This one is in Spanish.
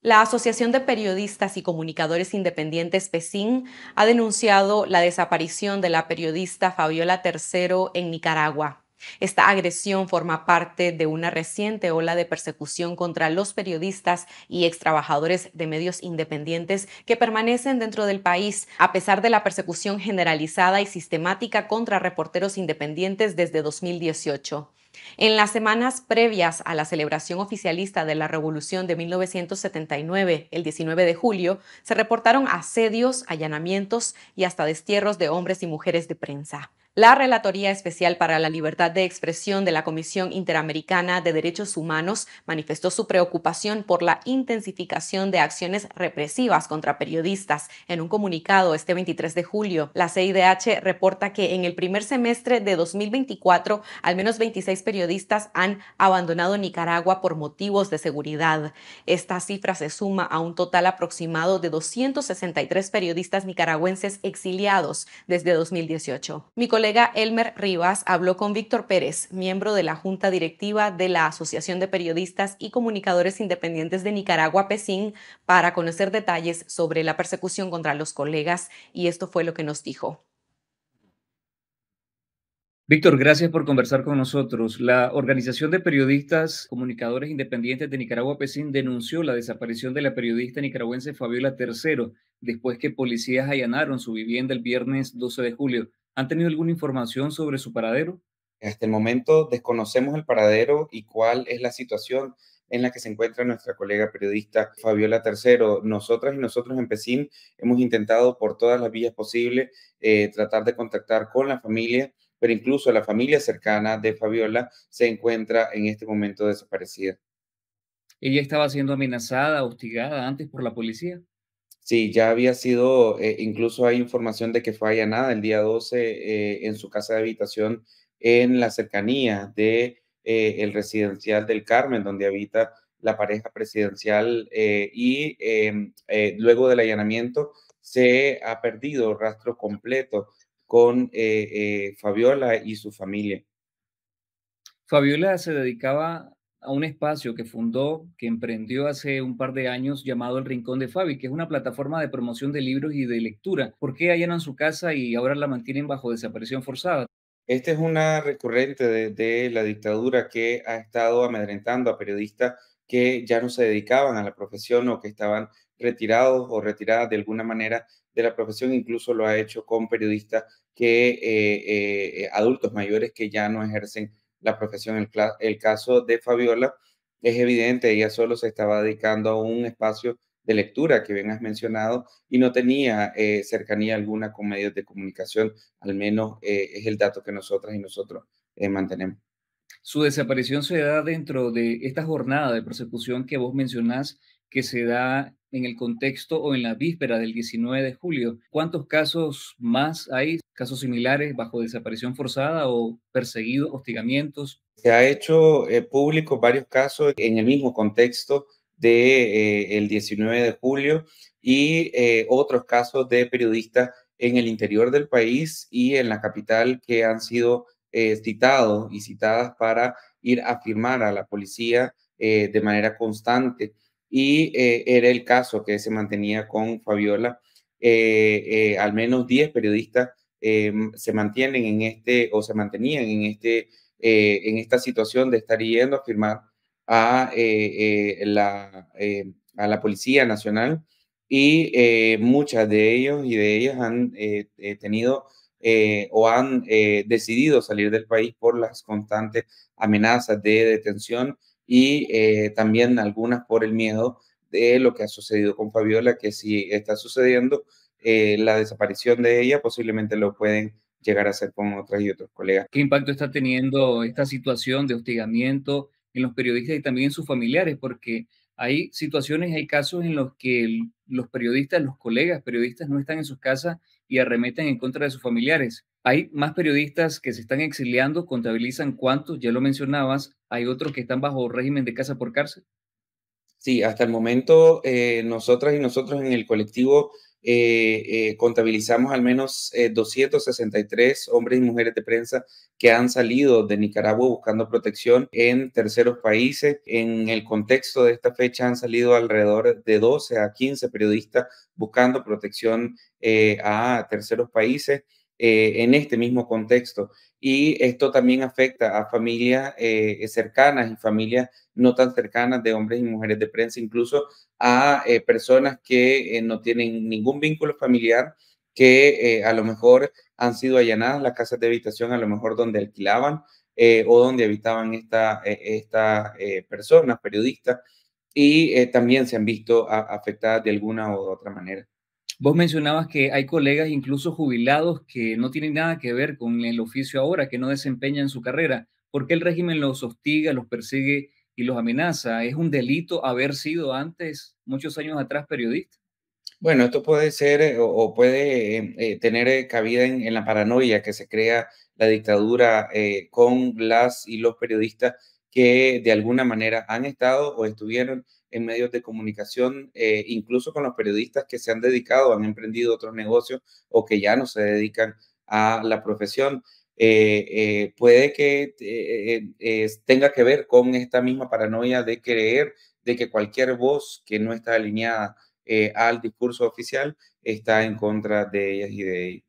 La Asociación de Periodistas y Comunicadores Independientes PESIN ha denunciado la desaparición de la periodista Fabiola III en Nicaragua. Esta agresión forma parte de una reciente ola de persecución contra los periodistas y extrabajadores de medios independientes que permanecen dentro del país, a pesar de la persecución generalizada y sistemática contra reporteros independientes desde 2018. En las semanas previas a la celebración oficialista de la Revolución de 1979, el 19 de julio, se reportaron asedios, allanamientos y hasta destierros de hombres y mujeres de prensa. La Relatoría Especial para la Libertad de Expresión de la Comisión Interamericana de Derechos Humanos manifestó su preocupación por la intensificación de acciones represivas contra periodistas. En un comunicado este 23 de julio, la CIDH reporta que en el primer semestre de 2024, al menos 26 periodistas han abandonado Nicaragua por motivos de seguridad. Esta cifra se suma a un total aproximado de 263 periodistas nicaragüenses exiliados desde 2018. Elmer Rivas habló con Víctor Pérez, miembro de la Junta Directiva de la Asociación de Periodistas y Comunicadores Independientes de Nicaragua, PESIN, para conocer detalles sobre la persecución contra los colegas y esto fue lo que nos dijo. Víctor, gracias por conversar con nosotros. La Organización de Periodistas Comunicadores Independientes de Nicaragua, PESIN, denunció la desaparición de la periodista nicaragüense Fabiola III después que policías allanaron su vivienda el viernes 12 de julio. ¿Han tenido alguna información sobre su paradero? Hasta este el momento desconocemos el paradero y cuál es la situación en la que se encuentra nuestra colega periodista Fabiola Tercero. Nosotras y nosotros en Pecín hemos intentado por todas las vías posibles eh, tratar de contactar con la familia, pero incluso la familia cercana de Fabiola se encuentra en este momento desaparecida. ¿Ella estaba siendo amenazada, hostigada antes por la policía? Sí, ya había sido, eh, incluso hay información de que fue allanada el día 12 eh, en su casa de habitación en la cercanía de eh, residencial del Carmen, donde habita la pareja presidencial y em, luego del allanamiento se ha perdido rastro completo con Fabiola y su familia. Fabiola se dedicaba a un espacio que fundó, que emprendió hace un par de años llamado El Rincón de Fabi, que es una plataforma de promoción de libros y de lectura. ¿Por qué allanan su casa y ahora la mantienen bajo desaparición forzada? Esta es una recurrente de, la dictadura que ha estado amedrentando a periodistas que ya no se dedicaban a la profesión o que estaban retirados o retiradas de alguna manera de la profesión, incluso lo ha hecho con periodistas que eh, eh, eh, adultos mayores que ya no ejercen la profesión. El, caso de Fabiola es evidente, ella solo se estaba dedicando a un espacio de lectura que bien has mencionado y no tenía eh, cercanía alguna con medios de comunicación, al menos eh, es el dato que nosotras y nosotros eh, mantenemos. Su desaparición se da dentro de esta jornada de persecución que vos mencionás que se da en el contexto o en la víspera del 19 de julio. ¿Cuántos casos más hay, casos similares bajo desaparición forzada o perseguidos, hostigamientos? Se ha hecho públicos eh, público varios casos en el mismo contexto del de, 19 eh, de julio y eh, otros casos de periodistas en el interior del país y en la capital que han sido citados y citadas para ir a firmar a la policía de manera constante y eh, era el caso que se mantenía con Fabiola. Eh, eh, al menos 10 periodistas se mantienen en este o se mantenían en, este, en esta situación de estar yendo a firmar a, la, a la Policía Nacional y muchas de ellos y de ellas han tenido o han decidido salir del país por las constantes amenazas de detención y eh, también algunas por el miedo de lo que ha sucedido con Fabiola, que si está sucediendo eh, la desaparición de ella, posiblemente lo pueden llegar a hacer con otras y otros colegas. ¿Qué impacto está teniendo esta situación de hostigamiento en los periodistas y también en sus familiares? Porque hay situaciones, hay casos en los que el los periodistas, los colegas periodistas no están en sus casas y arremeten en contra de sus familiares. Hay más periodistas que se están exiliando, contabilizan cuántos, ya lo mencionabas, hay otros que están bajo régimen de casa por cárcel. Sí, hasta el momento eh, nosotras y nosotros en el colectivo eh, eh, contabilizamos al menos 263 eh, hombres y mujeres de prensa que han salido de Nicaragua buscando protección en terceros países. En el contexto de esta fecha han salido alrededor de 12 a 15 periodistas buscando protección a terceros países. Eh, en este mismo contexto. Y esto también afecta a familias eh, cercanas y familias no tan cercanas de hombres y mujeres de prensa, incluso a eh, personas que no tienen ningún vínculo familiar, que a lo mejor han sido allanadas las casas de habitación, a lo mejor donde alquilaban o donde habitaban estas esta, personas, periodistas, y también se han visto afectadas de alguna u otra manera. Vos mencionabas que hay colegas, incluso jubilados, que no tienen nada que ver con el oficio ahora, que no desempeñan su carrera. ¿Por qué el régimen los hostiga, los persigue y los amenaza? ¿Es un delito haber sido antes, muchos años atrás, periodista? Bueno, esto puede ser eh, o, puede eh, eh, tener cabida en, la paranoia que se crea la dictadura con las y los periodistas que de alguna manera han estado o estuvieron en medios de comunicación, eh, incluso con los periodistas que se han dedicado, han emprendido otros negocios o que ya no se dedican a la profesión. Eh, eh, puede que tenga que ver con esta misma paranoia de creer de que cualquier voz que no está alineada al discurso oficial está en contra de ellas y de ellos.